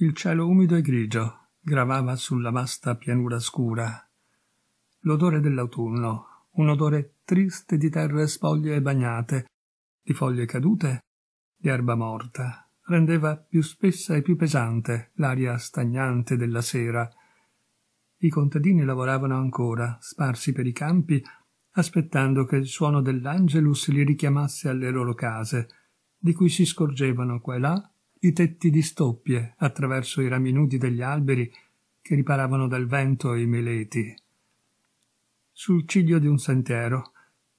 Il cielo umido e grigio gravava sulla vasta pianura scura. L'odore dell'autunno, un odore triste di terre spoglie e bagnate, di foglie cadute, di erba morta, rendeva più spessa e più pesante l'aria stagnante della sera. I contadini lavoravano ancora, sparsi per i campi, aspettando che il suono dell'angelus li richiamasse alle loro case, di cui si scorgevano qua e là i tetti di stoppie attraverso i rami nudi degli alberi che riparavano dal vento i meleti. Sul ciglio di un sentiero,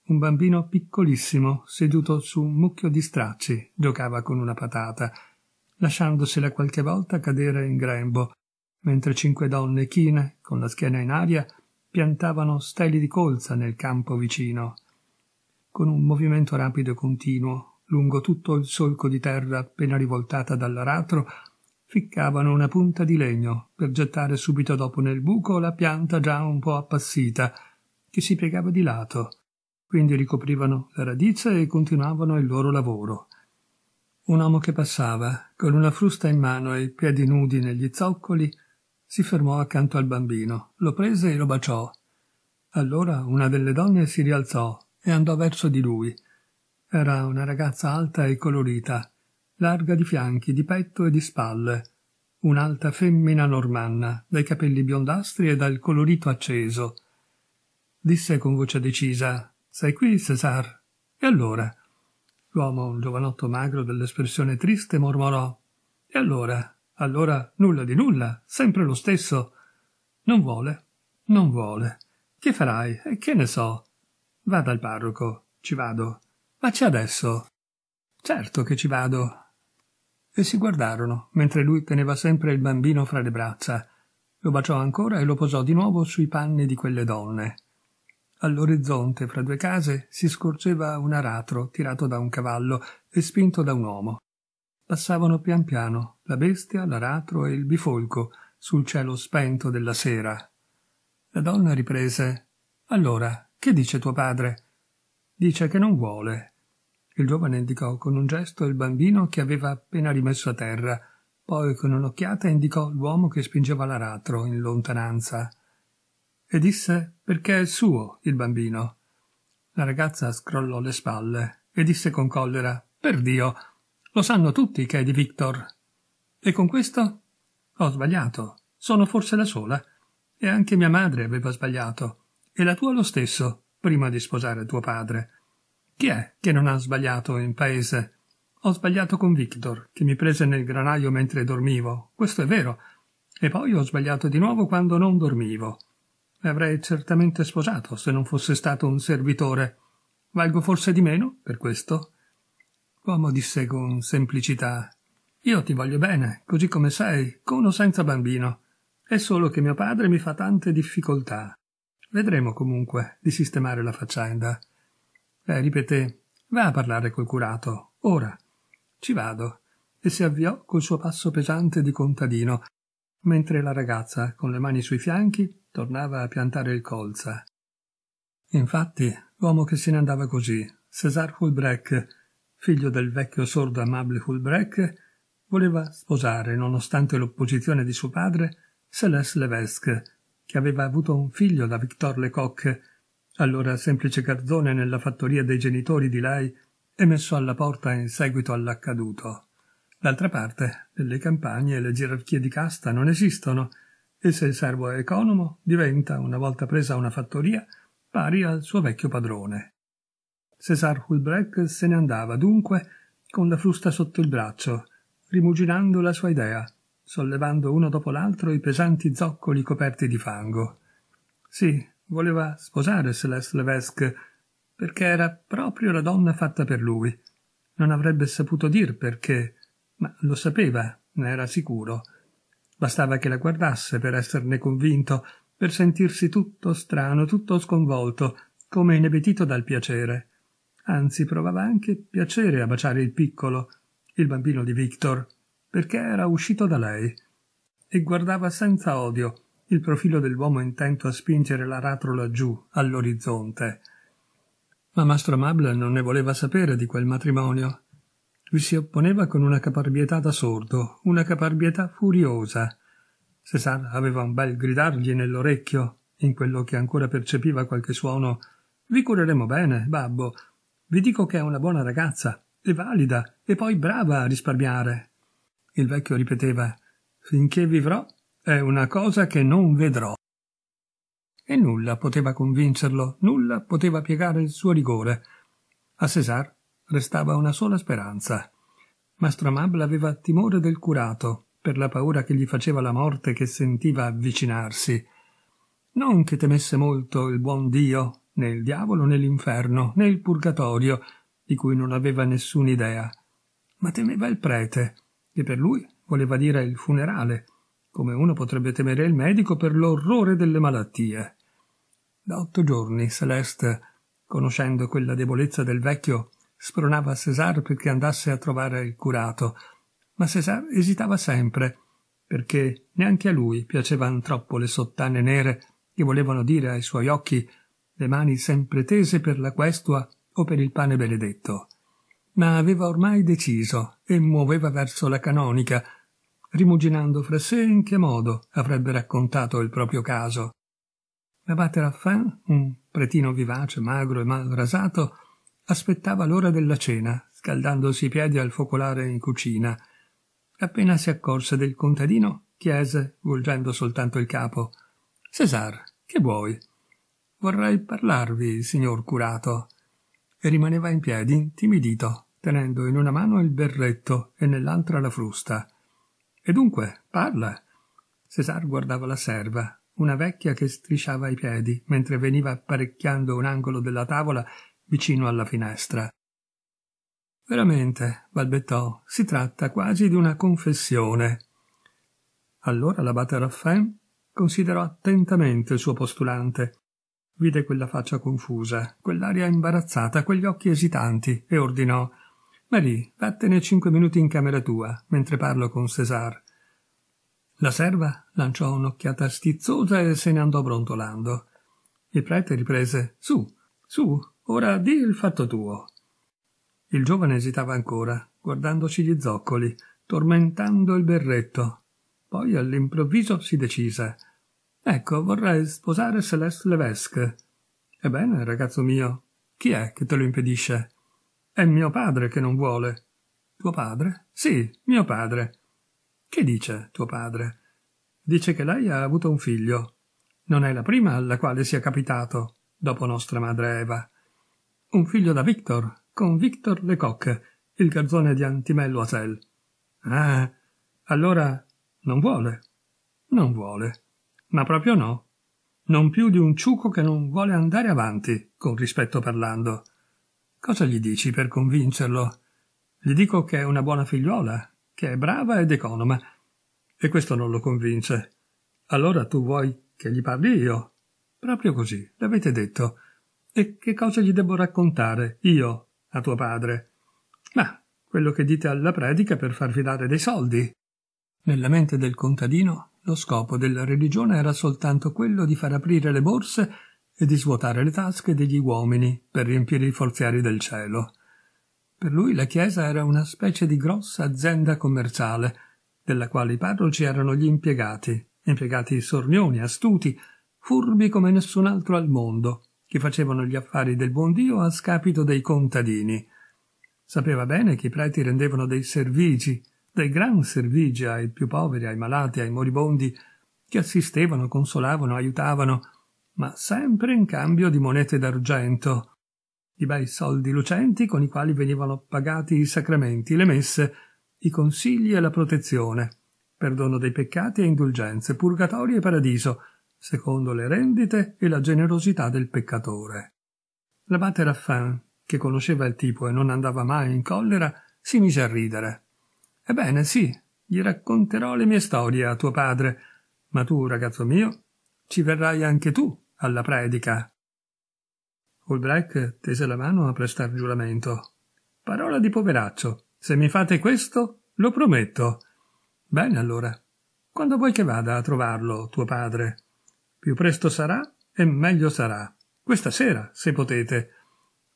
un bambino piccolissimo, seduto su un mucchio di stracci, giocava con una patata, lasciandosela qualche volta cadere in grembo, mentre cinque donne chine, con la schiena in aria, piantavano steli di colza nel campo vicino. Con un movimento rapido e continuo, lungo tutto il solco di terra appena rivoltata dall'aratro, ficcavano una punta di legno per gettare subito dopo nel buco la pianta già un po' appassita, che si piegava di lato. Quindi ricoprivano la radice e continuavano il loro lavoro. Un uomo che passava, con una frusta in mano e i piedi nudi negli zoccoli, si fermò accanto al bambino, lo prese e lo baciò. Allora una delle donne si rialzò e andò verso di lui, era una ragazza alta e colorita, larga di fianchi, di petto e di spalle, un'alta femmina normanna, dai capelli biondastri e dal colorito acceso. Disse con voce decisa Sei qui, César? E allora? L'uomo, un giovanotto magro dell'espressione triste, mormorò E allora? Allora nulla di nulla, sempre lo stesso. Non vuole, non vuole. Che farai? Che ne so? Vada al parroco, ci vado. Ma c'è adesso. Certo che ci vado. E si guardarono, mentre lui teneva sempre il bambino fra le braccia. Lo baciò ancora e lo posò di nuovo sui panni di quelle donne. All'orizzonte, fra due case, si scorgeva un aratro tirato da un cavallo e spinto da un uomo. Passavano pian piano la bestia, l'aratro e il bifolco sul cielo spento della sera. La donna riprese Allora, che dice tuo padre? Dice che non vuole. Il giovane indicò con un gesto il bambino che aveva appena rimesso a terra, poi con un'occhiata indicò l'uomo che spingeva l'aratro in lontananza e disse perché è suo il bambino. La ragazza scrollò le spalle e disse con collera Per Dio, lo sanno tutti che è di Victor. E con questo? Ho sbagliato. Sono forse la sola. E anche mia madre aveva sbagliato. E la tua lo stesso prima di sposare tuo padre. Chi è che non ha sbagliato in paese? Ho sbagliato con Victor, che mi prese nel granaio mentre dormivo, questo è vero, e poi ho sbagliato di nuovo quando non dormivo. Mi Avrei certamente sposato se non fosse stato un servitore. Valgo forse di meno per questo? L'uomo disse con semplicità Io ti voglio bene, così come sei, con o senza bambino. È solo che mio padre mi fa tante difficoltà. Vedremo comunque di sistemare la faccenda. Lei ripeté: Va a parlare col curato, ora. Ci vado. E si avviò col suo passo pesante di contadino, mentre la ragazza, con le mani sui fianchi, tornava a piantare il colza. Infatti, l'uomo che se ne andava così, César Fulbreck, figlio del vecchio sordo amabile Fulbreck, voleva sposare, nonostante l'opposizione di suo padre, Celeste Levesque, che aveva avuto un figlio da Victor Lecoq, allora semplice garzone nella fattoria dei genitori di lei e messo alla porta in seguito all'accaduto. D'altra parte, nelle campagne le gerarchie di casta non esistono, e se il servo è economo, diventa, una volta presa una fattoria, pari al suo vecchio padrone. Cesar Hulbrec se ne andava dunque con la frusta sotto il braccio, rimuginando la sua idea, sollevando uno dopo l'altro i pesanti zoccoli coperti di fango. Sì, voleva sposare Celeste Levesque, perché era proprio la donna fatta per lui. Non avrebbe saputo dir perché, ma lo sapeva, ne era sicuro. Bastava che la guardasse per esserne convinto, per sentirsi tutto strano, tutto sconvolto, come inebetito dal piacere. Anzi, provava anche piacere a baciare il piccolo, il bambino di Victor perché era uscito da lei e guardava senza odio il profilo dell'uomo intento a spingere l'aratro laggiù, all'orizzonte. Ma Mastro Mabel non ne voleva sapere di quel matrimonio. Vi si opponeva con una caparbietà da sordo, una caparbietà furiosa. Cesar aveva un bel gridargli nell'orecchio, in quello che ancora percepiva qualche suono. Vi cureremo bene, babbo. Vi dico che è una buona ragazza, e valida, e poi brava a risparmiare, il vecchio ripeteva Finché vivrò è una cosa che non vedrò. E nulla poteva convincerlo, nulla poteva piegare il suo rigore. A Cesar restava una sola speranza. Mastro Mabla aveva timore del curato, per la paura che gli faceva la morte che sentiva avvicinarsi. Non che temesse molto il buon Dio, né il diavolo, né l'inferno, né il purgatorio, di cui non aveva nessuna idea, ma temeva il prete, che per lui voleva dire il funerale, come uno potrebbe temere il medico per l'orrore delle malattie. Da otto giorni Celeste, conoscendo quella debolezza del vecchio, spronava Cesar perché andasse a trovare il curato, ma Cesar esitava sempre, perché neanche a lui piacevano troppo le sottane nere che volevano dire ai suoi occhi le mani sempre tese per la questua o per il pane benedetto. Ma aveva ormai deciso e muoveva verso la canonica, rimuginando fra sé in che modo avrebbe raccontato il proprio caso. L'abate Raffin, un pretino vivace, magro e mal rasato, aspettava l'ora della cena, scaldandosi i piedi al focolare in cucina. Appena si accorse del contadino, chiese, volgendo soltanto il capo, Cesar, che vuoi? Vorrei parlarvi, signor curato. E rimaneva in piedi, intimidito, tenendo in una mano il berretto e nell'altra la frusta. E dunque, parla. Cesar guardava la serva, una vecchia che strisciava i piedi mentre veniva apparecchiando un angolo della tavola vicino alla finestra. Veramente, balbettò, si tratta quasi di una confessione. Allora l'abate Raffin considerò attentamente il suo postulante. Vide quella faccia confusa, quell'aria imbarazzata, quegli occhi esitanti e ordinò Marie, vattene cinque minuti in camera tua, mentre parlo con César. La serva lanciò un'occhiata stizzosa e se ne andò brontolando. Il prete riprese Su, su, ora di il fatto tuo. Il giovane esitava ancora, guardandoci gli zoccoli, tormentando il berretto. Poi all'improvviso si decise. Ecco, vorrei sposare Celeste Levesque. Ebbene, ragazzo mio, chi è che te lo impedisce? È mio padre che non vuole. Tuo padre? Sì, mio padre. Che dice tuo padre? Dice che lei ha avuto un figlio. Non è la prima alla quale sia capitato, dopo nostra madre Eva. Un figlio da Victor, con Victor Lecoq, il garzone di Antimello Asel. Ah, allora non vuole. Non vuole. Ma proprio no. Non più di un ciuco che non vuole andare avanti, con rispetto parlando. Cosa gli dici per convincerlo? Gli dico che è una buona figliuola, che è brava ed economa. E questo non lo convince. Allora tu vuoi che gli parli io? Proprio così, l'avete detto. E che cosa gli debbo raccontare, io, a tuo padre? Ma quello che dite alla predica per farvi dare dei soldi. Nella mente del contadino lo scopo della religione era soltanto quello di far aprire le borse e di svuotare le tasche degli uomini per riempire i forziari del cielo. Per lui la chiesa era una specie di grossa azienda commerciale, della quale i parroci erano gli impiegati, impiegati sornioni, astuti, furbi come nessun altro al mondo, che facevano gli affari del buon Dio a scapito dei contadini. Sapeva bene che i preti rendevano dei servigi, dei gran servigi ai più poveri, ai malati, ai moribondi, che assistevano, consolavano, aiutavano, ma sempre in cambio di monete d'argento, di bei soldi lucenti con i quali venivano pagati i sacramenti, le messe, i consigli e la protezione, perdono dei peccati e indulgenze, purgatorio e paradiso, secondo le rendite e la generosità del peccatore. L'abate Raffin, che conosceva il tipo e non andava mai in collera, si mise a ridere. Ebbene, sì, gli racconterò le mie storie a tuo padre, ma tu, ragazzo mio, ci verrai anche tu alla predica. Ulbrecht tese la mano a prestar giuramento. Parola di poveraccio. Se mi fate questo, lo prometto. Bene allora. Quando vuoi che vada a trovarlo, tuo padre? Più presto sarà e meglio sarà. Questa sera, se potete.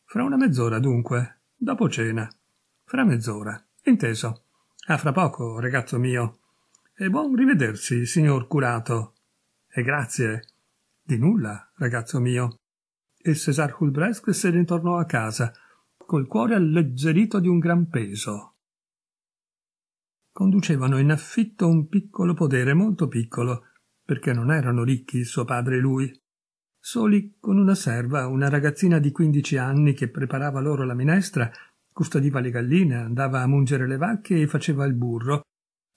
Fra una mezz'ora, dunque. Dopo cena. Fra mezz'ora. Inteso. A fra poco, ragazzo mio. E buon rivedersi, signor curato. E grazie. Di nulla, ragazzo mio. E Cesar Hulbresque se ne tornò a casa, col cuore alleggerito di un gran peso. Conducevano in affitto un piccolo podere, molto piccolo, perché non erano ricchi suo padre e lui. Soli con una serva, una ragazzina di quindici anni che preparava loro la minestra, custodiva le galline, andava a mungere le vacche e faceva il burro.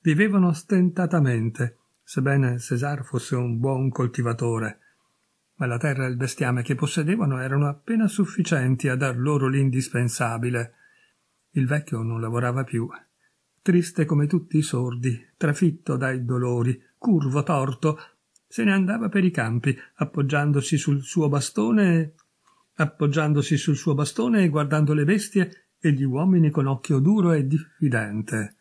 Vivevano stentatamente, sebbene Cesar fosse un buon coltivatore ma la terra e il bestiame che possedevano erano appena sufficienti a dar loro l'indispensabile. Il vecchio non lavorava più. Triste come tutti i sordi, trafitto dai dolori, curvo torto, se ne andava per i campi, appoggiandosi sul suo bastone appoggiandosi sul suo bastone e guardando le bestie e gli uomini con occhio duro e diffidente.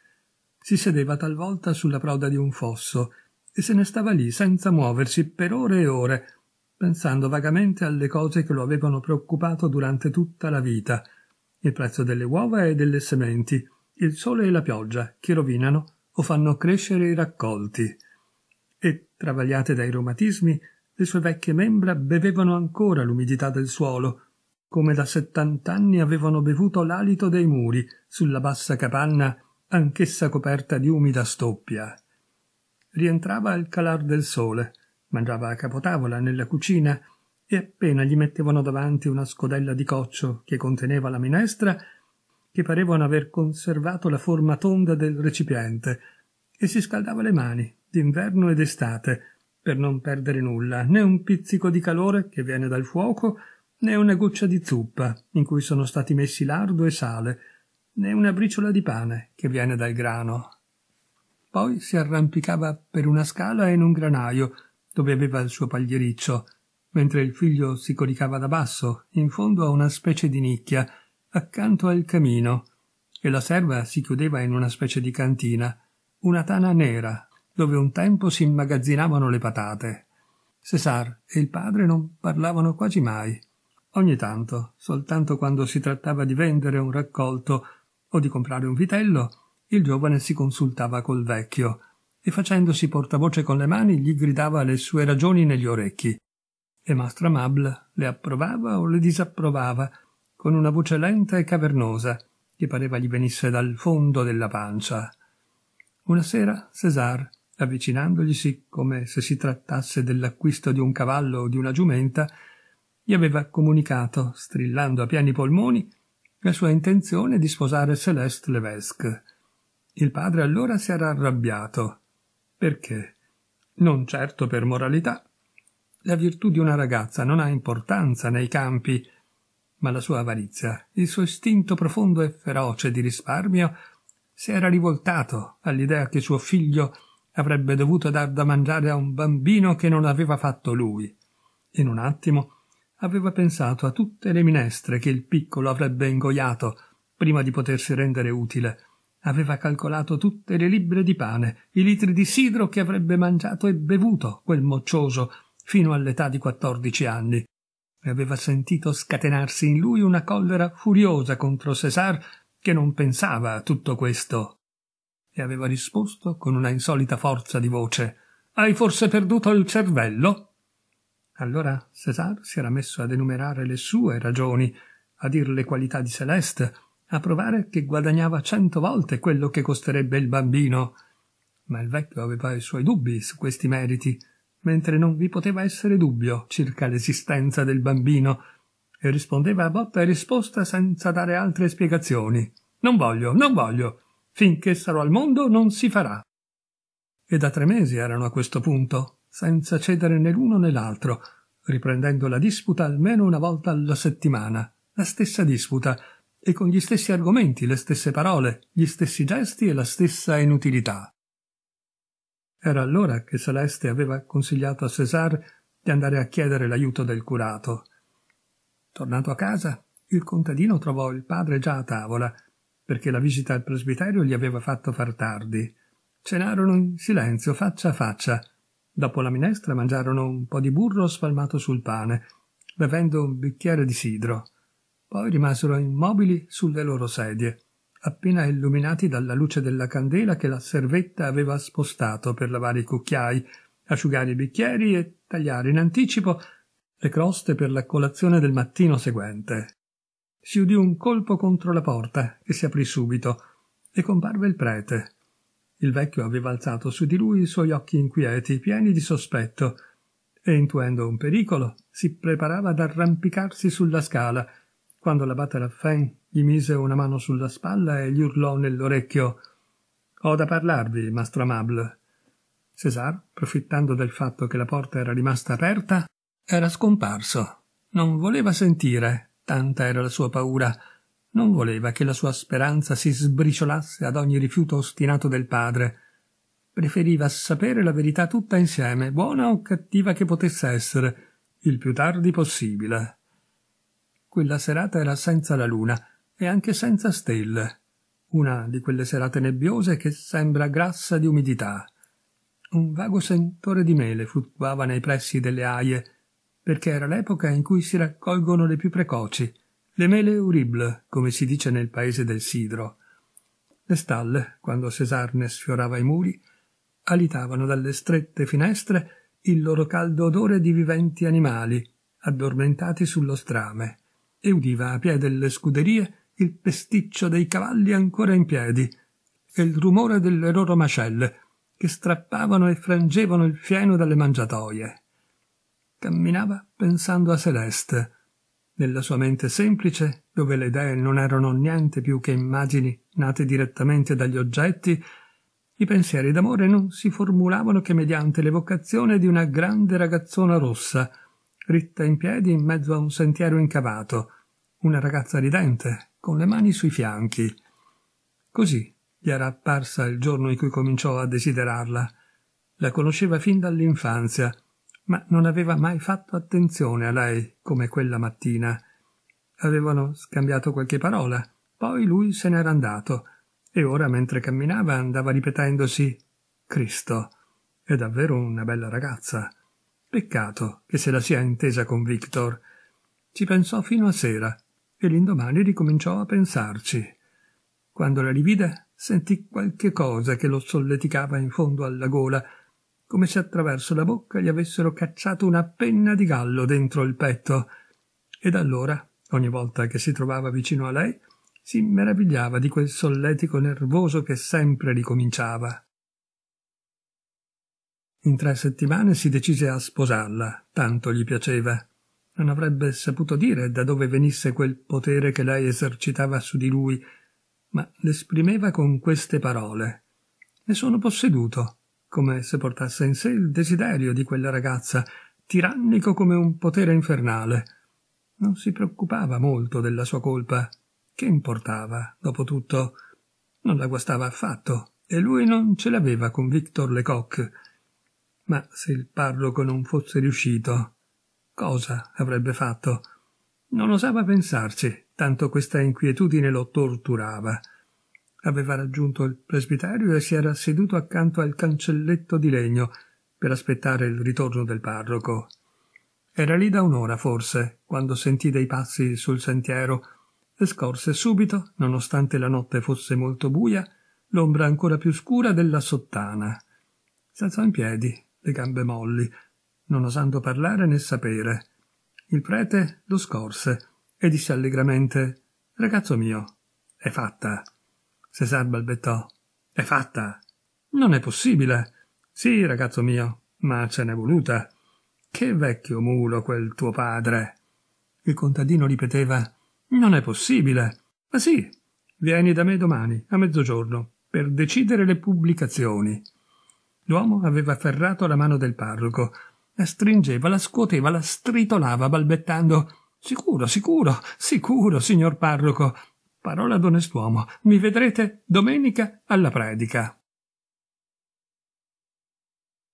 Si sedeva talvolta sulla proda di un fosso e se ne stava lì senza muoversi per ore e ore, pensando vagamente alle cose che lo avevano preoccupato durante tutta la vita il prezzo delle uova e delle sementi, il sole e la pioggia che rovinano o fanno crescere i raccolti. E, travagliate dai reumatismi, le sue vecchie membra bevevano ancora l'umidità del suolo, come da settant'anni avevano bevuto l'alito dei muri sulla bassa capanna anch'essa coperta di umida stoppia. Rientrava al calar del sole, Mangiava a capotavola nella cucina e appena gli mettevano davanti una scodella di coccio che conteneva la minestra, che parevano aver conservato la forma tonda del recipiente, e si scaldava le mani, d'inverno ed estate, per non perdere nulla, né un pizzico di calore che viene dal fuoco, né una goccia di zuppa in cui sono stati messi lardo e sale, né una briciola di pane che viene dal grano. Poi si arrampicava per una scala in un granaio, dove aveva il suo pagliericcio, mentre il figlio si coricava da basso, in fondo a una specie di nicchia, accanto al camino, e la serva si chiudeva in una specie di cantina, una tana nera, dove un tempo si immagazzinavano le patate. Cesar e il padre non parlavano quasi mai. Ogni tanto, soltanto quando si trattava di vendere un raccolto o di comprare un vitello, il giovane si consultava col vecchio, e facendosi portavoce con le mani gli gridava le sue ragioni negli orecchi. E Mastra Mabl le approvava o le disapprovava con una voce lenta e cavernosa che pareva gli venisse dal fondo della pancia. Una sera César, avvicinandoglisi come se si trattasse dell'acquisto di un cavallo o di una giumenta, gli aveva comunicato, strillando a pieni polmoni, la sua intenzione di sposare Celeste Levesque. Il padre allora si era arrabbiato perché? Non certo per moralità. La virtù di una ragazza non ha importanza nei campi, ma la sua avarizia, il suo istinto profondo e feroce di risparmio, si era rivoltato all'idea che suo figlio avrebbe dovuto dar da mangiare a un bambino che non aveva fatto lui. In un attimo aveva pensato a tutte le minestre che il piccolo avrebbe ingoiato prima di potersi rendere utile Aveva calcolato tutte le libbre di pane, i litri di sidro che avrebbe mangiato e bevuto quel moccioso fino all'età di quattordici anni e aveva sentito scatenarsi in lui una collera furiosa contro César che non pensava a tutto questo e aveva risposto con una insolita forza di voce Hai forse perduto il cervello? Allora César si era messo ad enumerare le sue ragioni, a dir le qualità di Celeste, a provare che guadagnava cento volte quello che costerebbe il bambino. Ma il vecchio aveva i suoi dubbi su questi meriti, mentre non vi poteva essere dubbio circa l'esistenza del bambino, e rispondeva a botta e risposta senza dare altre spiegazioni. Non voglio, non voglio. Finché sarò al mondo non si farà. E da tre mesi erano a questo punto, senza cedere né l'uno né l'altro, riprendendo la disputa almeno una volta alla settimana, la stessa disputa, e con gli stessi argomenti, le stesse parole, gli stessi gesti e la stessa inutilità. Era allora che Celeste aveva consigliato a César di andare a chiedere l'aiuto del curato. Tornato a casa, il contadino trovò il padre già a tavola, perché la visita al presbiterio gli aveva fatto far tardi. Cenarono in silenzio, faccia a faccia. Dopo la minestra mangiarono un po' di burro spalmato sul pane, bevendo un bicchiere di sidro. Poi rimasero immobili sulle loro sedie, appena illuminati dalla luce della candela che la servetta aveva spostato per lavare i cucchiai, asciugare i bicchieri e tagliare in anticipo le croste per la colazione del mattino seguente. Si udì un colpo contro la porta, che si aprì subito, e comparve il prete. Il vecchio aveva alzato su di lui i suoi occhi inquieti, pieni di sospetto, e intuendo un pericolo, si preparava ad arrampicarsi sulla scala, quando l'abate Raffin gli mise una mano sulla spalla e gli urlò nell'orecchio Ho da parlarvi, mastro Amable. Cesar, profittando del fatto che la porta era rimasta aperta, era scomparso. Non voleva sentire, tanta era la sua paura. Non voleva che la sua speranza si sbriciolasse ad ogni rifiuto ostinato del padre. Preferiva sapere la verità tutta insieme, buona o cattiva che potesse essere, il più tardi possibile. Quella serata era senza la luna e anche senza stelle. Una di quelle serate nebbiose che sembra grassa di umidità. Un vago sentore di mele fluttuava nei pressi delle aie, perché era l'epoca in cui si raccolgono le più precoci, le mele eurible, come si dice nel paese del sidro. Le stalle, quando Cesarne sfiorava i muri, alitavano dalle strette finestre il loro caldo odore di viventi animali, addormentati sullo strame e udiva a piè delle scuderie il pesticcio dei cavalli ancora in piedi e il rumore delle loro mascelle che strappavano e frangevano il fieno dalle mangiatoie. Camminava pensando a Celeste, nella sua mente semplice, dove le idee non erano niente più che immagini nate direttamente dagli oggetti, i pensieri d'amore non si formulavano che mediante l'evocazione di una grande ragazzona rossa, ritta in piedi in mezzo a un sentiero incavato, una ragazza ridente, con le mani sui fianchi. Così gli era apparsa il giorno in cui cominciò a desiderarla. La conosceva fin dall'infanzia, ma non aveva mai fatto attenzione a lei come quella mattina. Avevano scambiato qualche parola, poi lui se n'era andato, e ora mentre camminava andava ripetendosi Cristo, è davvero una bella ragazza. Peccato che se la sia intesa con Victor. Ci pensò fino a sera e l'indomani ricominciò a pensarci. Quando la rivide sentì qualche cosa che lo solleticava in fondo alla gola, come se attraverso la bocca gli avessero cacciato una penna di gallo dentro il petto. Ed allora, ogni volta che si trovava vicino a lei, si meravigliava di quel solletico nervoso che sempre ricominciava. In tre settimane si decise a sposarla, tanto gli piaceva. Non avrebbe saputo dire da dove venisse quel potere che lei esercitava su di lui, ma l'esprimeva con queste parole. Ne sono posseduto, come se portasse in sé il desiderio di quella ragazza, tirannico come un potere infernale. Non si preoccupava molto della sua colpa. Che importava, dopo tutto? Non la guastava affatto, e lui non ce l'aveva con Victor Lecoq ma se il parroco non fosse riuscito, cosa avrebbe fatto? Non osava pensarci, tanto questa inquietudine lo torturava. Aveva raggiunto il presbiterio e si era seduto accanto al cancelletto di legno per aspettare il ritorno del parroco. Era lì da un'ora forse, quando sentì dei passi sul sentiero e scorse subito, nonostante la notte fosse molto buia, l'ombra ancora più scura della sottana. S'alzò in piedi, le gambe molli, non osando parlare né sapere. Il prete lo scorse e disse allegramente Ragazzo mio, è fatta. Cesar balbettò È fatta. Non è possibile. Sì, ragazzo mio, ma ce n'è voluta. Che vecchio mulo quel tuo padre. Il contadino ripeteva Non è possibile. Ma sì, vieni da me domani, a mezzogiorno, per decidere le pubblicazioni. L'uomo aveva afferrato la mano del parroco, la stringeva, la scuoteva, la stritolava, balbettando Sicuro, sicuro, sicuro, signor parroco. Parola d'onest'uomo, mi vedrete domenica alla predica.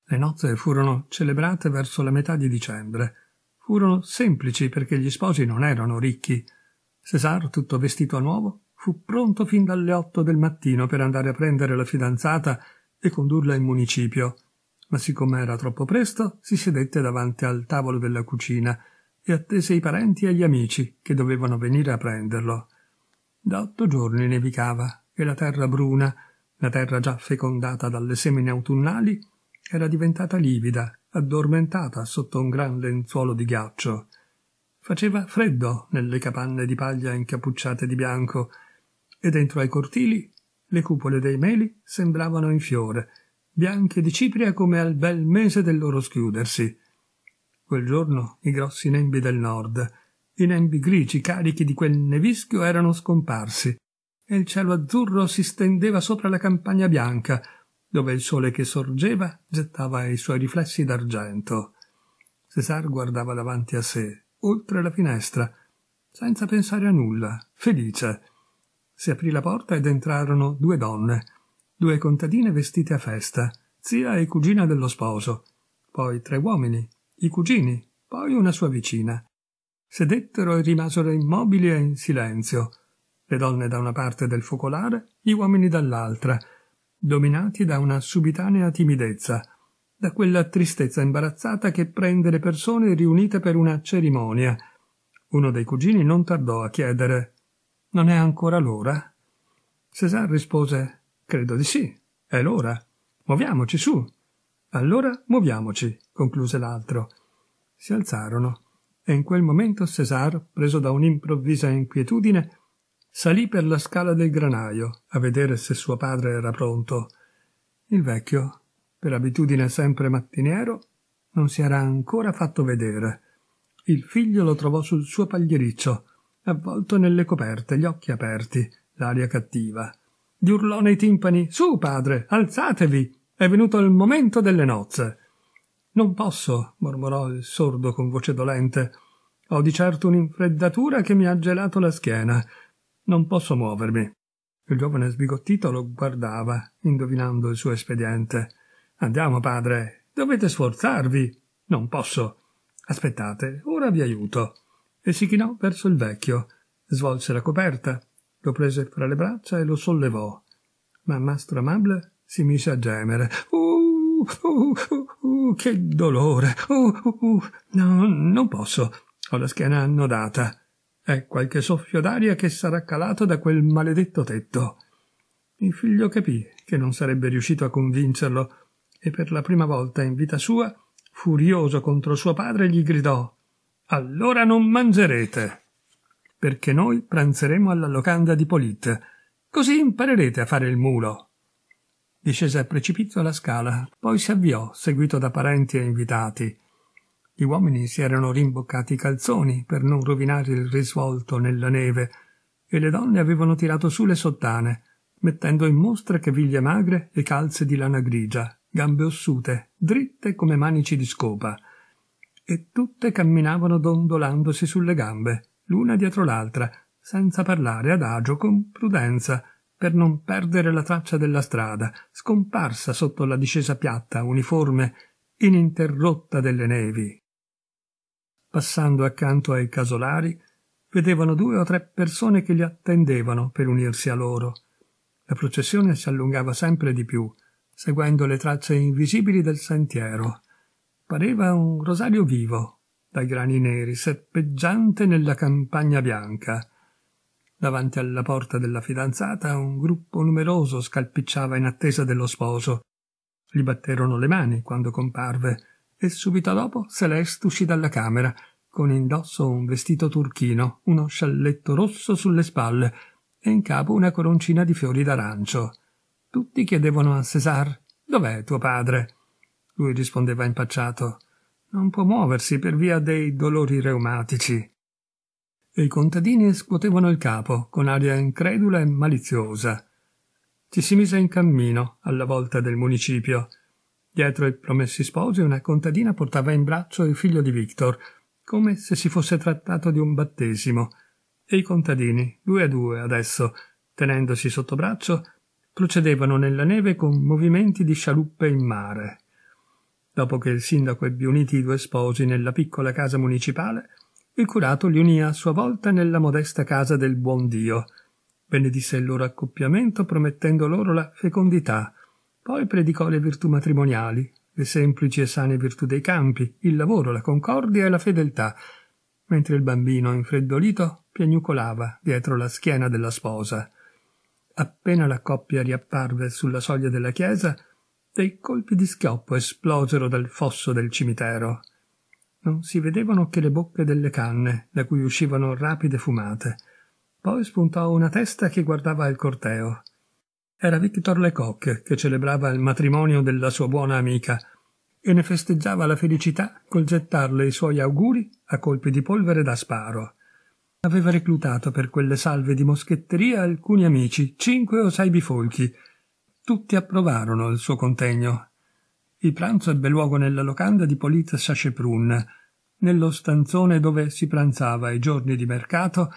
Le nozze furono celebrate verso la metà di dicembre. Furono semplici perché gli sposi non erano ricchi. Cesar, tutto vestito a nuovo, fu pronto fin dalle otto del mattino per andare a prendere la fidanzata e condurla in municipio. Ma siccome era troppo presto, si sedette davanti al tavolo della cucina e attese i parenti e gli amici che dovevano venire a prenderlo. Da otto giorni nevicava e la terra bruna, la terra già fecondata dalle semine autunnali, era diventata livida, addormentata sotto un gran lenzuolo di ghiaccio. Faceva freddo nelle capanne di paglia incappucciate di bianco e dentro ai cortili le cupole dei meli sembravano in fiore, bianche di cipria come al bel mese del loro schiudersi. Quel giorno i grossi nembi del nord, i nembi grigi carichi di quel nevischio erano scomparsi, e il cielo azzurro si stendeva sopra la campagna bianca, dove il sole che sorgeva gettava i suoi riflessi d'argento. Cesar guardava davanti a sé, oltre la finestra, senza pensare a nulla, felice. Si aprì la porta ed entrarono due donne, due contadine vestite a festa, zia e cugina dello sposo, poi tre uomini, i cugini, poi una sua vicina. Sedettero e rimasero immobili e in silenzio, le donne da una parte del focolare, gli uomini dall'altra, dominati da una subitanea timidezza, da quella tristezza imbarazzata che prende le persone riunite per una cerimonia. Uno dei cugini non tardò a chiedere non è ancora l'ora? Cesar rispose Credo di sì, è l'ora. Muoviamoci su. Allora muoviamoci, concluse l'altro. Si alzarono e in quel momento Cesar, preso da un'improvvisa inquietudine, salì per la scala del granaio a vedere se suo padre era pronto. Il vecchio, per abitudine sempre mattiniero, non si era ancora fatto vedere. Il figlio lo trovò sul suo pagliericcio, avvolto nelle coperte, gli occhi aperti, l'aria cattiva. Gli urlò nei timpani Su, padre, alzatevi. È venuto il momento delle nozze. Non posso, mormorò il sordo con voce dolente. Ho di certo un'infreddatura che mi ha gelato la schiena. Non posso muovermi. Il giovane sbigottito lo guardava, indovinando il suo espediente. Andiamo, padre. Dovete sforzarvi. Non posso. Aspettate, ora vi aiuto e si chinò verso il vecchio, svolse la coperta, lo prese fra le braccia e lo sollevò. Ma Mastro Amable si mise a gemere. Uh, uh, uh, uh, uh che dolore! Uh, uh, uh, no, non posso. Ho la schiena annodata. È qualche soffio d'aria che sarà calato da quel maledetto tetto. Il figlio capì che non sarebbe riuscito a convincerlo e per la prima volta in vita sua, furioso contro suo padre, gli gridò allora non mangerete, perché noi pranzeremo alla locanda di Polite, così imparerete a fare il mulo. Discese a precipizio la scala, poi si avviò, seguito da parenti e invitati. Gli uomini si erano rimboccati i calzoni per non rovinare il risvolto nella neve, e le donne avevano tirato su le sottane, mettendo in mostra caviglie magre e calze di lana grigia, gambe ossute, dritte come manici di scopa, e tutte camminavano dondolandosi sulle gambe, l'una dietro l'altra, senza parlare adagio, con prudenza, per non perdere la traccia della strada, scomparsa sotto la discesa piatta, uniforme, ininterrotta delle nevi. Passando accanto ai casolari, vedevano due o tre persone che li attendevano per unirsi a loro. La processione si allungava sempre di più, seguendo le tracce invisibili del sentiero pareva un rosario vivo, dai grani neri, serpeggiante nella campagna bianca. Davanti alla porta della fidanzata un gruppo numeroso scalpicciava in attesa dello sposo. Gli batterono le mani quando comparve e subito dopo Celeste uscì dalla camera con indosso un vestito turchino, uno scialletto rosso sulle spalle e in capo una coroncina di fiori d'arancio. Tutti chiedevano a César: Dov'è tuo padre? Lui rispondeva impacciato Non può muoversi per via dei dolori reumatici. E i contadini scuotevano il capo, con aria incredula e maliziosa. Ci si mise in cammino, alla volta del municipio. Dietro i promessi sposi una contadina portava in braccio il figlio di Victor, come se si fosse trattato di un battesimo. E i contadini, due a due adesso, tenendosi sotto braccio, procedevano nella neve con movimenti di scialuppe in mare. Dopo che il sindaco ebbe uniti i due sposi nella piccola casa municipale, il curato li unì a sua volta nella modesta casa del buon Dio. Benedisse il loro accoppiamento promettendo loro la fecondità. Poi predicò le virtù matrimoniali, le semplici e sane virtù dei campi, il lavoro, la concordia e la fedeltà, mentre il bambino, infreddolito, piagnucolava dietro la schiena della sposa. Appena la coppia riapparve sulla soglia della chiesa, dei colpi di schioppo esplosero dal fosso del cimitero. Non si vedevano che le bocche delle canne, da cui uscivano rapide fumate. Poi spuntò una testa che guardava il corteo. Era Victor Lecoq che celebrava il matrimonio della sua buona amica e ne festeggiava la felicità col gettarle i suoi auguri a colpi di polvere da sparo. Aveva reclutato per quelle salve di moschetteria alcuni amici, cinque o sei bifolchi, tutti approvarono il suo contegno. Il pranzo ebbe luogo nella locanda di Polita Sacheprun, nello stanzone dove si pranzava i giorni di mercato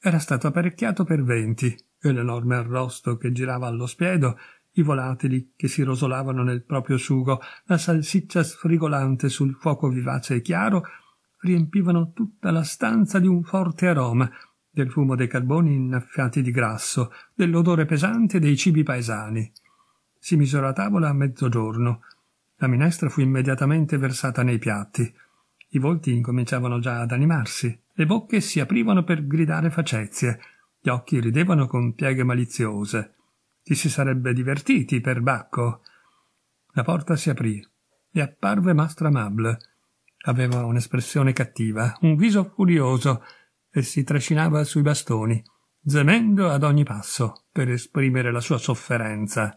era stato apparecchiato per venti, e l'enorme arrosto che girava allo spiedo, i volatili che si rosolavano nel proprio sugo, la salsiccia sfrigolante sul fuoco vivace e chiaro, riempivano tutta la stanza di un forte aroma, del fumo dei carboni innaffiati di grasso, dell'odore pesante dei cibi paesani. Si misero a tavola a mezzogiorno. La minestra fu immediatamente versata nei piatti. I volti incominciavano già ad animarsi, le bocche si aprivano per gridare facezie, gli occhi ridevano con pieghe maliziose. Chi si sarebbe divertiti, perbacco? La porta si aprì e apparve Mastra Mable. Aveva un'espressione cattiva, un viso furioso e si trascinava sui bastoni, zemendo ad ogni passo per esprimere la sua sofferenza.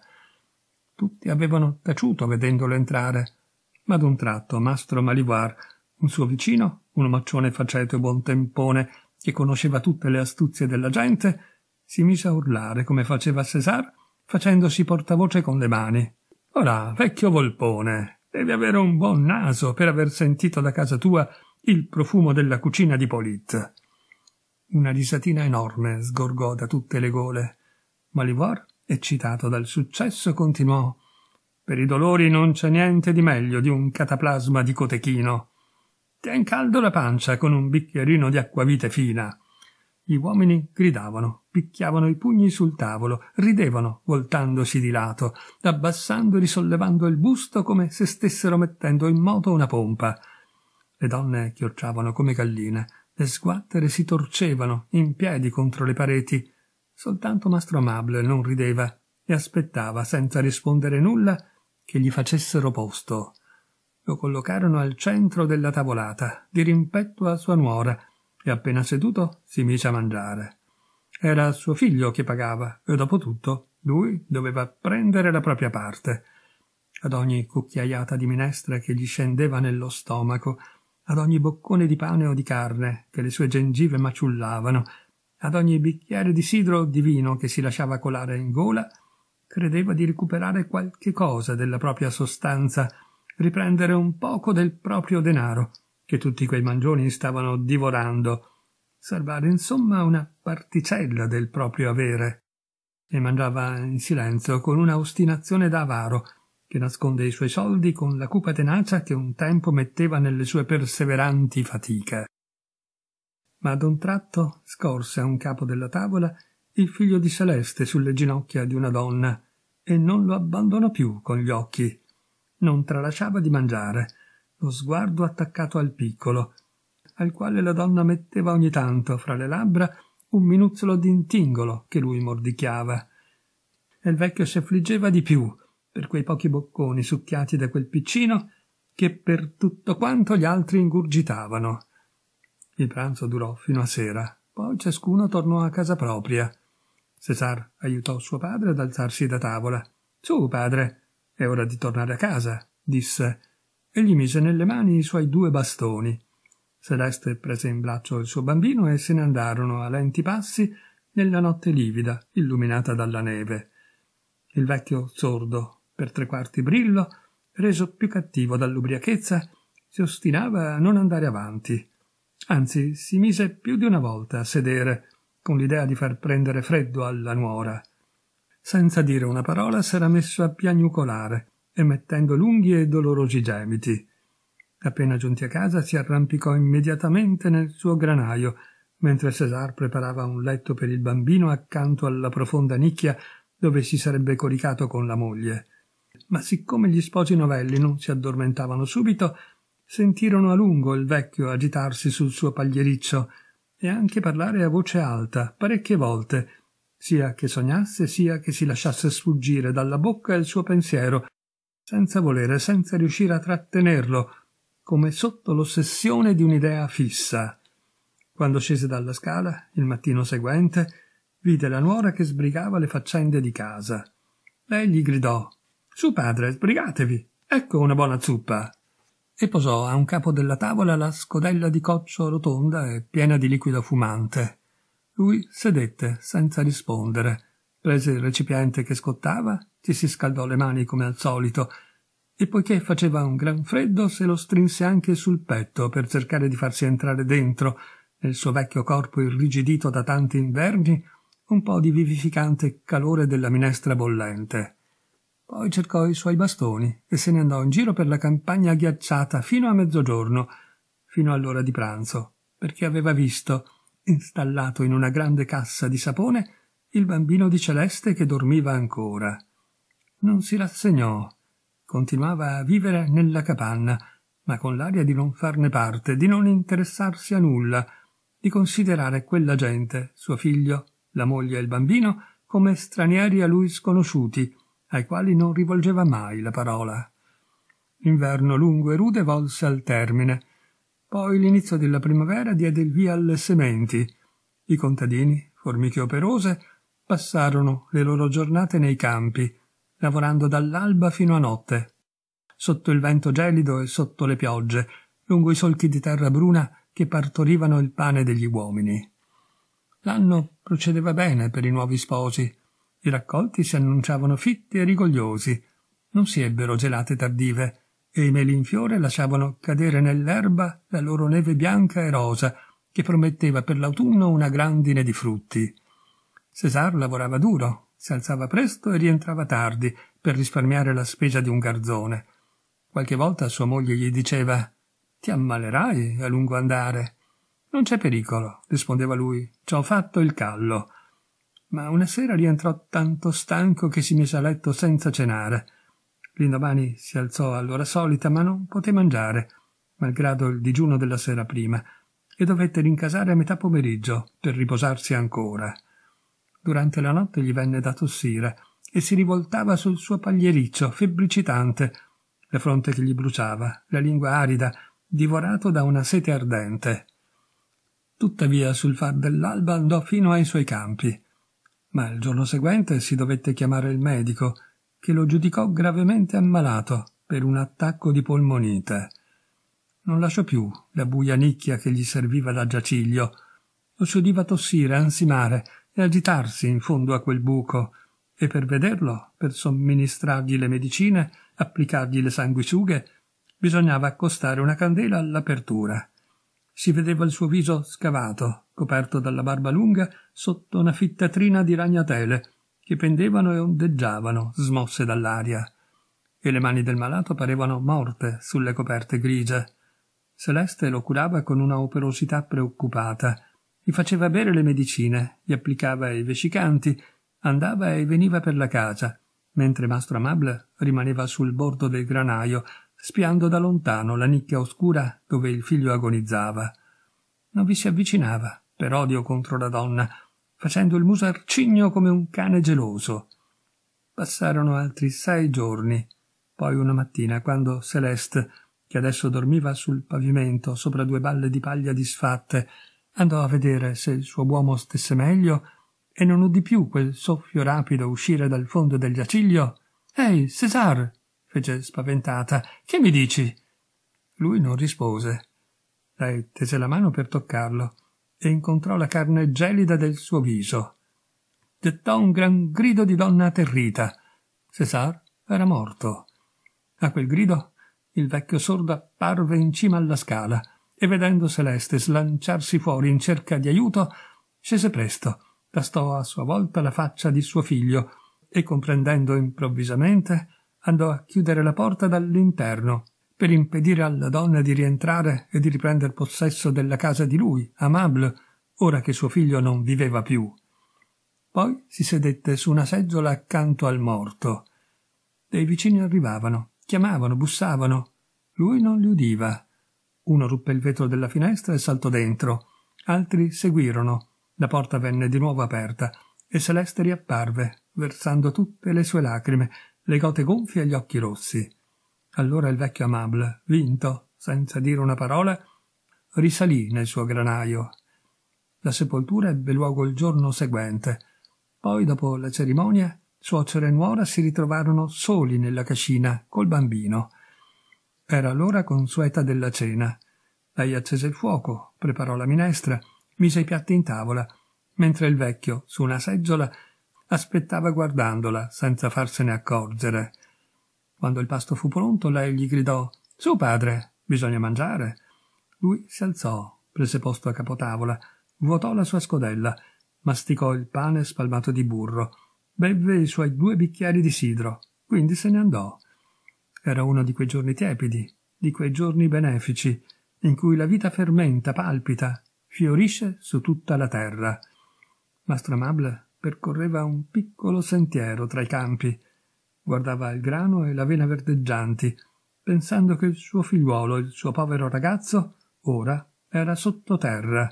Tutti avevano taciuto vedendolo entrare, ma ad un tratto mastro Malivar, un suo vicino, un omaccione faceto e buon tempone, che conosceva tutte le astuzie della gente, si mise a urlare come faceva Cesar, facendosi portavoce con le mani. Ora, vecchio volpone, devi avere un buon naso per aver sentito da casa tua il profumo della cucina di Polit. Una risatina enorme sgorgò da tutte le gole. Malivor, eccitato dal successo, continuò Per i dolori non c'è niente di meglio di un cataplasma di cotechino. Tien caldo la pancia con un bicchierino di acquavite fina. Gli uomini gridavano, picchiavano i pugni sul tavolo, ridevano, voltandosi di lato, abbassando e risollevando il busto come se stessero mettendo in moto una pompa. Le donne chiocciavano come galline, le sguattere si torcevano in piedi contro le pareti. Soltanto mastro Amable non rideva e aspettava senza rispondere nulla che gli facessero posto. Lo collocarono al centro della tavolata, di rimpetto a sua nuora, e appena seduto si mise a mangiare. Era suo figlio che pagava, e dopo tutto lui doveva prendere la propria parte. Ad ogni cucchiaiata di minestra che gli scendeva nello stomaco, ad ogni boccone di pane o di carne che le sue gengive maciullavano, ad ogni bicchiere di sidro o di vino che si lasciava colare in gola, credeva di recuperare qualche cosa della propria sostanza, riprendere un poco del proprio denaro, che tutti quei mangioni stavano divorando, salvare insomma una particella del proprio avere. E mangiava in silenzio con una ostinazione da avaro, che nasconde i suoi soldi con la cupa tenacia che un tempo metteva nelle sue perseveranti fatiche. Ma ad un tratto scorse a un capo della tavola il figlio di Celeste sulle ginocchia di una donna e non lo abbandonò più con gli occhi. Non tralasciava di mangiare, lo sguardo attaccato al piccolo, al quale la donna metteva ogni tanto fra le labbra un minuzzolo d'intingolo che lui mordicchiava. E il vecchio si affliggeva di più, per quei pochi bocconi succhiati da quel piccino che per tutto quanto gli altri ingurgitavano. Il pranzo durò fino a sera, poi ciascuno tornò a casa propria. Cesar aiutò suo padre ad alzarsi da tavola. Su, padre, è ora di tornare a casa, disse, e gli mise nelle mani i suoi due bastoni. Celeste prese in braccio il suo bambino e se ne andarono a lenti passi nella notte livida, illuminata dalla neve. Il vecchio sordo per tre quarti brillo, reso più cattivo dall'ubriachezza, si ostinava a non andare avanti. Anzi, si mise più di una volta a sedere, con l'idea di far prendere freddo alla nuora. Senza dire una parola s'era messo a piagnucolare, emettendo lunghi e dolorosi gemiti. Appena giunti a casa si arrampicò immediatamente nel suo granaio, mentre Cesar preparava un letto per il bambino accanto alla profonda nicchia dove si sarebbe coricato con la moglie ma siccome gli sposi novelli non si addormentavano subito, sentirono a lungo il vecchio agitarsi sul suo pagliericcio e anche parlare a voce alta parecchie volte, sia che sognasse sia che si lasciasse sfuggire dalla bocca il suo pensiero, senza volere, senza riuscire a trattenerlo, come sotto l'ossessione di un'idea fissa. Quando scese dalla scala, il mattino seguente, vide la nuora che sbrigava le faccende di casa. Lei gli gridò su, padre, sbrigatevi. Ecco una buona zuppa. E posò a un capo della tavola la scodella di coccio rotonda e piena di liquido fumante. Lui sedette senza rispondere, prese il recipiente che scottava, ci si scaldò le mani come al solito, e poiché faceva un gran freddo se lo strinse anche sul petto per cercare di farsi entrare dentro, nel suo vecchio corpo irrigidito da tanti inverni, un po' di vivificante calore della minestra bollente. Poi cercò i suoi bastoni e se ne andò in giro per la campagna ghiacciata fino a mezzogiorno, fino all'ora di pranzo, perché aveva visto, installato in una grande cassa di sapone, il bambino di Celeste che dormiva ancora. Non si rassegnò, continuava a vivere nella capanna, ma con l'aria di non farne parte, di non interessarsi a nulla, di considerare quella gente, suo figlio, la moglie e il bambino, come stranieri a lui sconosciuti, ai quali non rivolgeva mai la parola. L'inverno lungo e rude volse al termine. Poi l'inizio della primavera diede il via alle sementi. I contadini, formiche operose, passarono le loro giornate nei campi, lavorando dall'alba fino a notte, sotto il vento gelido e sotto le piogge, lungo i solchi di terra bruna che partorivano il pane degli uomini. L'anno procedeva bene per i nuovi sposi. I raccolti si annunciavano fitti e rigogliosi, non si ebbero gelate tardive, e i meli in fiore lasciavano cadere nell'erba la loro neve bianca e rosa, che prometteva per l'autunno una grandine di frutti. Cesar lavorava duro, si alzava presto e rientrava tardi per risparmiare la spesa di un garzone. Qualche volta sua moglie gli diceva Ti ammalerai a lungo andare. Non c'è pericolo, rispondeva lui, ci ho fatto il callo ma una sera rientrò tanto stanco che si mise a letto senza cenare. L'indomani si alzò all'ora solita, ma non poté mangiare, malgrado il digiuno della sera prima, e dovette rincasare a metà pomeriggio per riposarsi ancora. Durante la notte gli venne da tossire e si rivoltava sul suo pagliericcio, febbricitante, la fronte che gli bruciava, la lingua arida, divorato da una sete ardente. Tuttavia sul far dell'alba andò fino ai suoi campi ma il giorno seguente si dovette chiamare il medico, che lo giudicò gravemente ammalato per un attacco di polmonite. Non lasciò più la buia nicchia che gli serviva da giaciglio. Lo si udiva tossire, ansimare e agitarsi in fondo a quel buco, e per vederlo, per somministrargli le medicine, applicargli le sanguisughe, bisognava accostare una candela all'apertura. Si vedeva il suo viso scavato, coperto dalla barba lunga sotto una fittatrina di ragnatele che pendevano e ondeggiavano, smosse dall'aria, e le mani del malato parevano morte sulle coperte grigie. Celeste lo curava con una operosità preoccupata, gli faceva bere le medicine, gli applicava i vescicanti, andava e veniva per la casa, mentre mastro Amable rimaneva sul bordo del granaio, spiando da lontano la nicchia oscura dove il figlio agonizzava. Non vi si avvicinava, per odio contro la donna, facendo il muso arcigno come un cane geloso. Passarono altri sei giorni. Poi una mattina, quando Celeste, che adesso dormiva sul pavimento sopra due balle di paglia disfatte, andò a vedere se il suo uomo stesse meglio e non udì più quel soffio rapido uscire dal fondo del giaciglio, Ehi, Cesar! fece spaventata. Che mi dici? Lui non rispose. Lei tese la mano per toccarlo e incontrò la carne gelida del suo viso. Gettò un gran grido di donna atterrita. César era morto. A quel grido il vecchio sordo apparve in cima alla scala e vedendo Celeste slanciarsi fuori in cerca di aiuto, scese presto, tastò a sua volta la faccia di suo figlio e comprendendo improvvisamente andò a chiudere la porta dall'interno per impedire alla donna di rientrare e di riprender possesso della casa di lui, amable, ora che suo figlio non viveva più. Poi si sedette su una seggiola accanto al morto. Dei vicini arrivavano, chiamavano, bussavano. Lui non li udiva. Uno ruppe il vetro della finestra e saltò dentro. Altri seguirono. La porta venne di nuovo aperta e Celeste riapparve, versando tutte le sue lacrime, le gote gonfie e gli occhi rossi. Allora il vecchio Amable, vinto, senza dire una parola, risalì nel suo granaio. La sepoltura ebbe luogo il giorno seguente. Poi, dopo la cerimonia, suocera e nuora si ritrovarono soli nella cascina col bambino. Era l'ora consueta della cena. Lei accese il fuoco, preparò la minestra, mise i piatti in tavola, mentre il vecchio, su una seggiola, aspettava guardandola senza farsene accorgere. Quando il pasto fu pronto, lei gli gridò Su, padre, bisogna mangiare. Lui si alzò, prese posto a capotavola, vuotò la sua scodella, masticò il pane spalmato di burro, bevve i suoi due bicchieri di sidro, quindi se ne andò. Era uno di quei giorni tiepidi, di quei giorni benefici, in cui la vita fermenta, palpita, fiorisce su tutta la terra. Mastro Amable percorreva un piccolo sentiero tra i campi, guardava il grano e la vena verdeggianti, pensando che il suo figliuolo, il suo povero ragazzo, ora era sottoterra.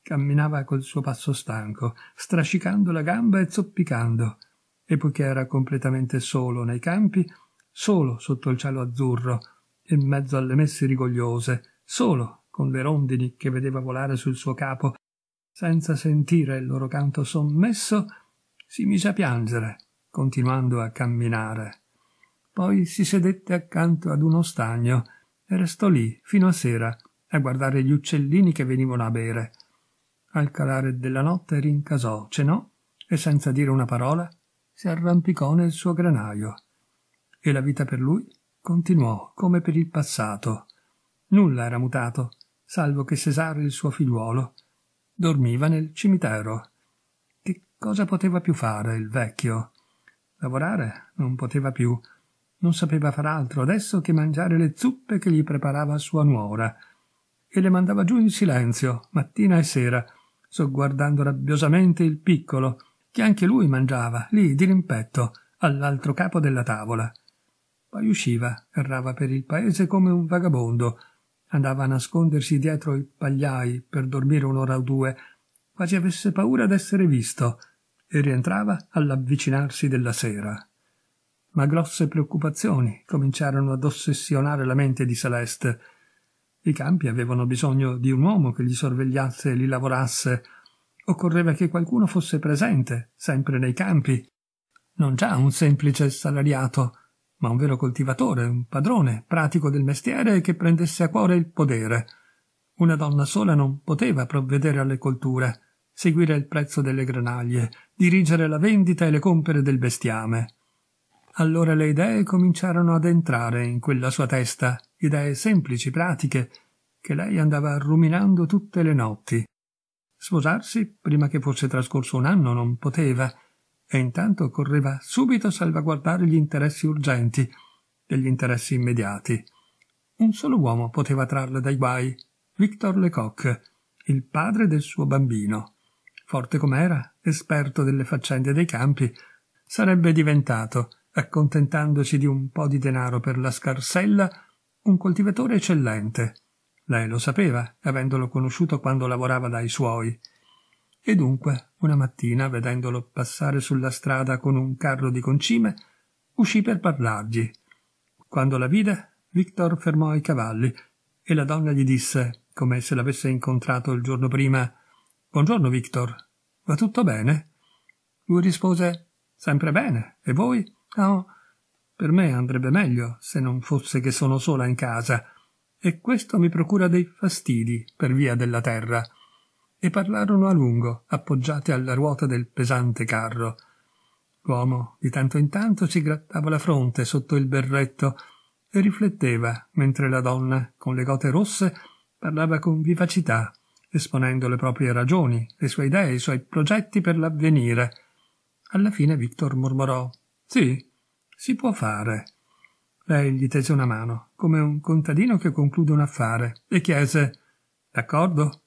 Camminava col suo passo stanco, strascicando la gamba e zoppicando, e poiché era completamente solo nei campi, solo sotto il cielo azzurro, in mezzo alle messi rigogliose, solo con le rondini che vedeva volare sul suo capo, senza sentire il loro canto sommesso, si mise a piangere continuando a camminare. Poi si sedette accanto ad uno stagno e restò lì fino a sera a guardare gli uccellini che venivano a bere. Al calare della notte rincasò, cenò e senza dire una parola si arrampicò nel suo granaio. E la vita per lui continuò come per il passato. Nulla era mutato, salvo che Cesare, il suo figliuolo, dormiva nel cimitero. Che cosa poteva più fare il vecchio? Lavorare non poteva più, non sapeva far altro adesso che mangiare le zuppe che gli preparava sua nuora e le mandava giù in silenzio, mattina e sera, sogguardando rabbiosamente il piccolo, che anche lui mangiava, lì, dirimpetto, all'altro capo della tavola. Poi usciva, errava per il paese come un vagabondo, andava a nascondersi dietro i pagliai per dormire un'ora o due, quasi avesse paura d'essere visto, e rientrava all'avvicinarsi della sera. Ma grosse preoccupazioni cominciarono ad ossessionare la mente di Celeste. I campi avevano bisogno di un uomo che li sorvegliasse e li lavorasse. Occorreva che qualcuno fosse presente, sempre nei campi. Non già un semplice salariato, ma un vero coltivatore, un padrone, pratico del mestiere e che prendesse a cuore il podere. Una donna sola non poteva provvedere alle colture seguire il prezzo delle granaglie, dirigere la vendita e le compere del bestiame. Allora le idee cominciarono ad entrare in quella sua testa, idee semplici, pratiche, che lei andava ruminando tutte le notti. Sposarsi, prima che fosse trascorso un anno, non poteva, e intanto occorreva subito salvaguardare gli interessi urgenti, degli interessi immediati. Un solo uomo poteva trarla dai guai, Victor Lecoq, il padre del suo bambino forte com'era, esperto delle faccende dei campi, sarebbe diventato, accontentandosi di un po' di denaro per la scarsella, un coltivatore eccellente. Lei lo sapeva, avendolo conosciuto quando lavorava dai suoi. E dunque, una mattina, vedendolo passare sulla strada con un carro di concime, uscì per parlargli. Quando la vide, Victor fermò i cavalli e la donna gli disse, come se l'avesse incontrato il giorno prima, Buongiorno, Victor. Va tutto bene? Lui rispose Sempre bene. E voi? No. Per me andrebbe meglio, se non fosse che sono sola in casa, e questo mi procura dei fastidi per via della terra. E parlarono a lungo, appoggiate alla ruota del pesante carro. L'uomo, di tanto in tanto, si grattava la fronte sotto il berretto e rifletteva, mentre la donna, con le gote rosse, parlava con vivacità esponendo le proprie ragioni, le sue idee, i suoi progetti per l'avvenire. Alla fine Victor mormorò Sì, si può fare. Lei gli tese una mano, come un contadino che conclude un affare, e chiese D'accordo?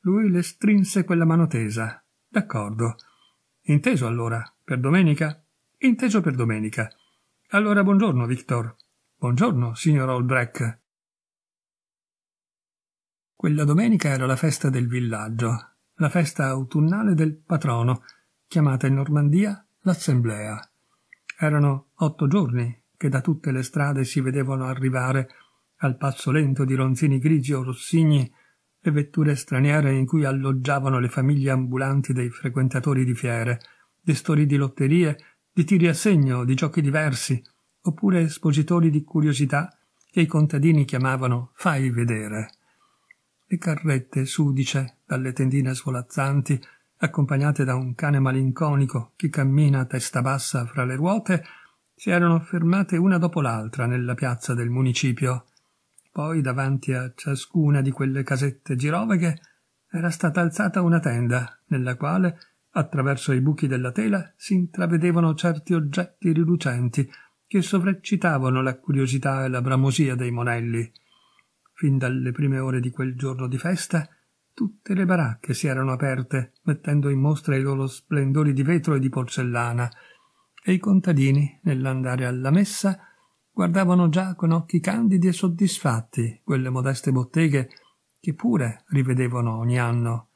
Lui le strinse quella mano tesa. D'accordo. Inteso allora, per domenica? Inteso per domenica. Allora buongiorno, Victor. Buongiorno, signor Oldbreck. Quella domenica era la festa del villaggio, la festa autunnale del patrono, chiamata in Normandia l'Assemblea. Erano otto giorni che da tutte le strade si vedevano arrivare, al passo lento di ronzini grigi o rossigni, le vetture straniere in cui alloggiavano le famiglie ambulanti dei frequentatori di fiere, di storie di lotterie, di tiri a segno, di giochi diversi, oppure espositori di curiosità che i contadini chiamavano fai vedere e carrette sudice dalle tendine svolazzanti, accompagnate da un cane malinconico che cammina a testa bassa fra le ruote, si erano fermate una dopo l'altra nella piazza del municipio. Poi, davanti a ciascuna di quelle casette girovaghe, era stata alzata una tenda, nella quale, attraverso i buchi della tela, si intravedevano certi oggetti rilucenti che sovreccitavano la curiosità e la bramosia dei monelli. Fin dalle prime ore di quel giorno di festa, tutte le baracche si erano aperte, mettendo in mostra i loro splendori di vetro e di porcellana, e i contadini, nell'andare alla messa, guardavano già con occhi candidi e soddisfatti quelle modeste botteghe che pure rivedevano ogni anno.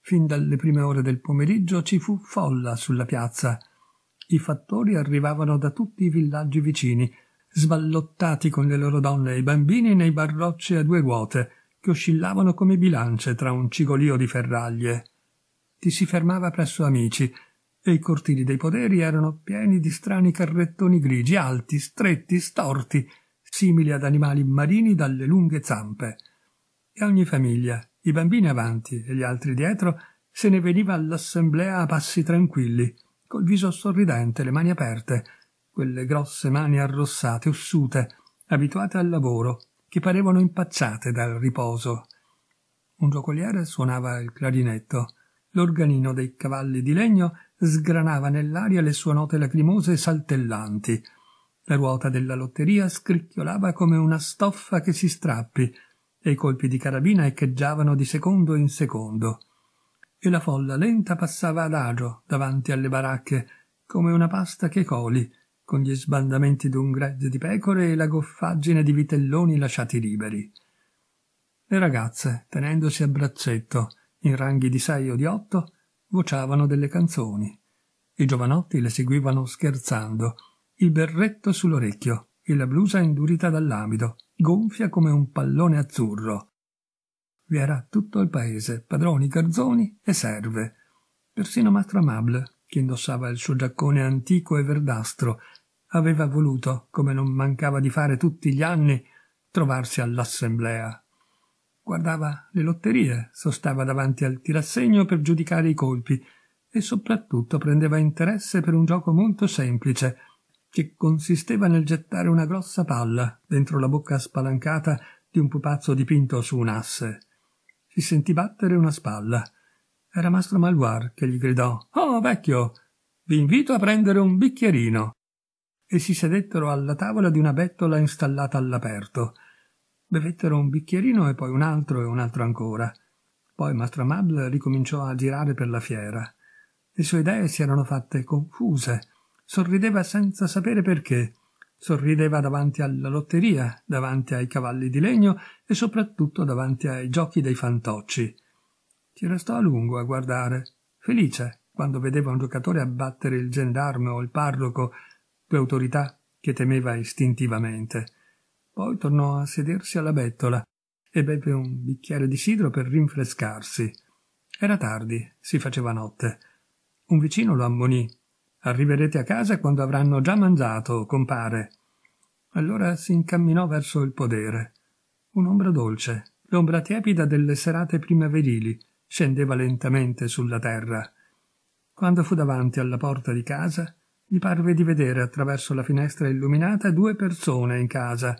Fin dalle prime ore del pomeriggio ci fu folla sulla piazza. I fattori arrivavano da tutti i villaggi vicini sballottati con le loro donne e i bambini nei barrocci a due ruote che oscillavano come bilance tra un cigolio di ferraglie. Ti si fermava presso amici e i cortili dei poderi erano pieni di strani carrettoni grigi, alti, stretti, storti, simili ad animali marini dalle lunghe zampe. E ogni famiglia, i bambini avanti e gli altri dietro, se ne veniva all'assemblea a passi tranquilli, col viso sorridente, le mani aperte, quelle grosse mani arrossate, ossute, abituate al lavoro, che parevano impazzate dal riposo. Un giocoliere suonava il clarinetto, l'organino dei cavalli di legno sgranava nell'aria le sue note lacrimose e saltellanti, la ruota della lotteria scricchiolava come una stoffa che si strappi, e i colpi di carabina echeggiavano di secondo in secondo. E la folla lenta passava adagio davanti alle baracche, come una pasta che coli, con gli sbandamenti d'un gregge di pecore e la goffaggine di vitelloni lasciati liberi. Le ragazze, tenendosi a braccetto, in ranghi di sei o di otto, vociavano delle canzoni. I giovanotti le seguivano scherzando, il berretto sull'orecchio e la blusa indurita dall'amido, gonfia come un pallone azzurro. Vi era tutto il paese, padroni, garzoni e serve, persino mastro Amable, che indossava il suo giaccone antico e verdastro, aveva voluto, come non mancava di fare tutti gli anni, trovarsi all'assemblea. Guardava le lotterie, sostava davanti al tirassegno per giudicare i colpi e soprattutto prendeva interesse per un gioco molto semplice, che consisteva nel gettare una grossa palla dentro la bocca spalancata di un pupazzo dipinto su un asse. Si sentì battere una spalla. Era mastro Malvar che gli gridò Oh vecchio, vi invito a prendere un bicchierino. E si sedettero alla tavola di una bettola installata all'aperto. Bevettero un bicchierino e poi un altro e un altro ancora. Poi mastro Mabel ricominciò a girare per la fiera. Le sue idee si erano fatte confuse. Sorrideva senza sapere perché. Sorrideva davanti alla lotteria, davanti ai cavalli di legno e soprattutto davanti ai giochi dei fantocci. Ci restò a lungo a guardare, felice quando vedeva un giocatore abbattere il gendarme o il parroco, due autorità che temeva istintivamente. Poi tornò a sedersi alla bettola e beve un bicchiere di sidro per rinfrescarsi. Era tardi, si faceva notte. Un vicino lo ammonì. Arriverete a casa quando avranno già mangiato, compare. Allora si incamminò verso il podere. Un'ombra dolce, l'ombra tiepida delle serate primaverili, scendeva lentamente sulla terra. Quando fu davanti alla porta di casa, gli parve di vedere attraverso la finestra illuminata due persone in casa.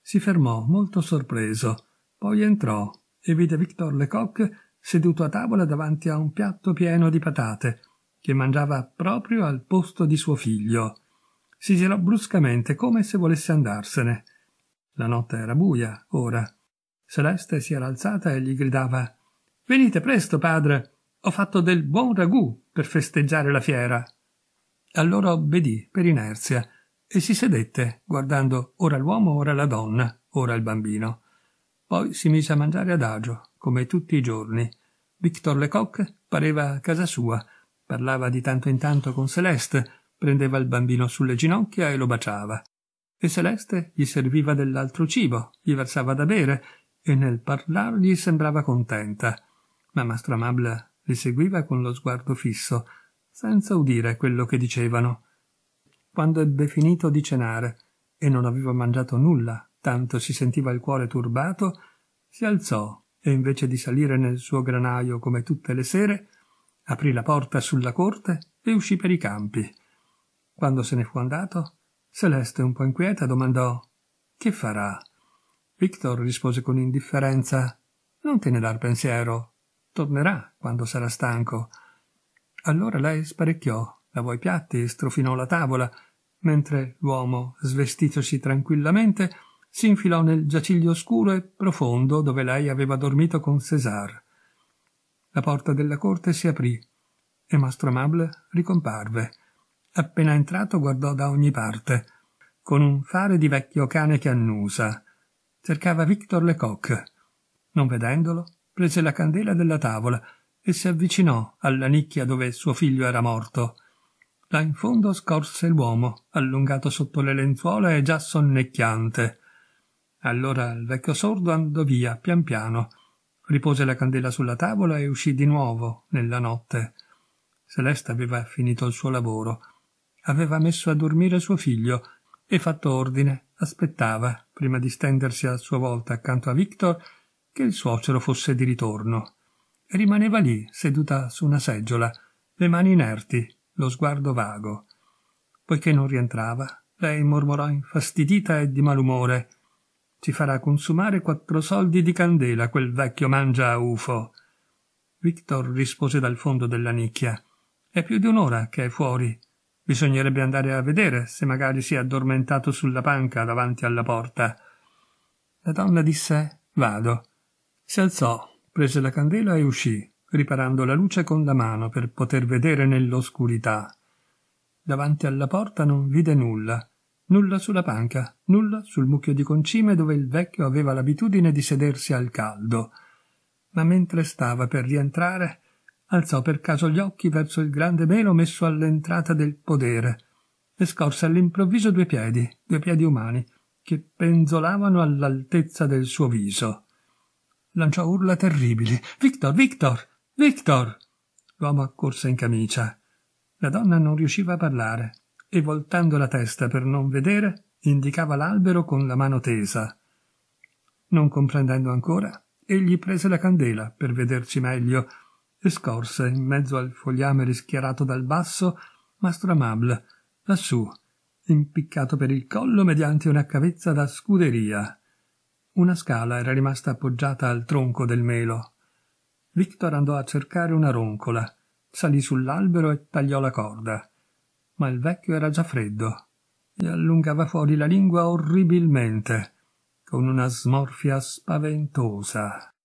Si fermò molto sorpreso, poi entrò e vide Victor Lecoq seduto a tavola davanti a un piatto pieno di patate, che mangiava proprio al posto di suo figlio. Si girò bruscamente come se volesse andarsene. La notte era buia, ora. Celeste si era alzata e gli gridava Venite presto, padre. Ho fatto del buon ragù per festeggiare la fiera. Allora obbedì per inerzia e si sedette, guardando ora l'uomo, ora la donna, ora il bambino. Poi si mise a mangiare adagio, come tutti i giorni. Victor Lecoq pareva a casa sua, parlava di tanto in tanto con Celeste, prendeva il bambino sulle ginocchia e lo baciava. E Celeste gli serviva dell'altro cibo, gli versava da bere, e nel parlargli sembrava contenta ma mastro Amabla li seguiva con lo sguardo fisso, senza udire quello che dicevano. Quando ebbe finito di cenare e non aveva mangiato nulla, tanto si sentiva il cuore turbato, si alzò e invece di salire nel suo granaio come tutte le sere, aprì la porta sulla corte e uscì per i campi. Quando se ne fu andato, Celeste, un po' inquieta, domandò Che farà? Victor rispose con indifferenza Non te ne dar pensiero, Tornerà quando sarà stanco. Allora lei sparecchiò, lavò i piatti, e strofinò la tavola, mentre l'uomo, svestitosi tranquillamente, si infilò nel giaciglio oscuro e profondo dove lei aveva dormito con César. La porta della corte si aprì e Mastro Amable ricomparve. Appena entrato guardò da ogni parte, con un fare di vecchio cane che annusa. Cercava Victor Lecoq. Non vedendolo, prese la candela della tavola e si avvicinò alla nicchia dove suo figlio era morto. Là in fondo scorse l'uomo, allungato sotto le lenzuola e già sonnecchiante. Allora il vecchio sordo andò via, pian piano, ripose la candela sulla tavola e uscì di nuovo, nella notte. Celeste aveva finito il suo lavoro. Aveva messo a dormire suo figlio e fatto ordine, aspettava, prima di stendersi a sua volta accanto a Victor che il suocero fosse di ritorno. E rimaneva lì, seduta su una seggiola, le mani inerti, lo sguardo vago. Poiché non rientrava, lei mormorò infastidita e di malumore Ci farà consumare quattro soldi di candela quel vecchio mangia ufo. Victor rispose dal fondo della nicchia. È più di un'ora che è fuori. Bisognerebbe andare a vedere se magari si è addormentato sulla panca davanti alla porta. La donna disse Vado. Si alzò, prese la candela e uscì, riparando la luce con la mano per poter vedere nell'oscurità. Davanti alla porta non vide nulla, nulla sulla panca, nulla sul mucchio di concime dove il vecchio aveva l'abitudine di sedersi al caldo. Ma mentre stava per rientrare, alzò per caso gli occhi verso il grande melo messo all'entrata del podere e scorse all'improvviso due piedi, due piedi umani, che penzolavano all'altezza del suo viso lanciò urla terribili. Victor, Victor, Victor! L'uomo accorse in camicia. La donna non riusciva a parlare e, voltando la testa per non vedere, indicava l'albero con la mano tesa. Non comprendendo ancora, egli prese la candela per vederci meglio e scorse, in mezzo al fogliame rischiarato dal basso, Mastro Mastramable, lassù, impiccato per il collo mediante una cavezza da scuderia. Una scala era rimasta appoggiata al tronco del melo. Victor andò a cercare una roncola, salì sull'albero e tagliò la corda. Ma il vecchio era già freddo e allungava fuori la lingua orribilmente, con una smorfia spaventosa.